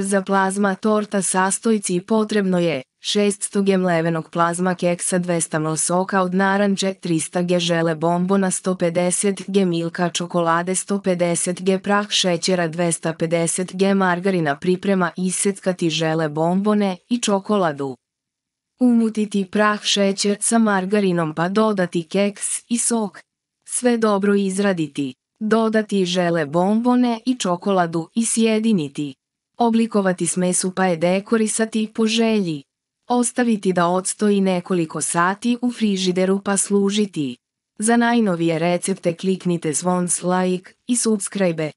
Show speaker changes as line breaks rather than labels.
Za plazma torta sastojci potrebno je 600 g mlevenog plazma keksa 200 ml soka od naranđe 300 g žele bombona 150 g milka čokolade 150 g prah šećera 250 g margarina priprema isetkati žele bombone i čokoladu. Umutiti prah šećer sa margarinom pa dodati keks i sok. Sve dobro izraditi. Dodati žele bombone i čokoladu i sjediniti. Oblikovati smesu pa je dekorisati po želji. Ostaviti da odstoji nekoliko sati u frižideru pa služiti. Za najnovije recepte kliknite zvon
like i subscribe.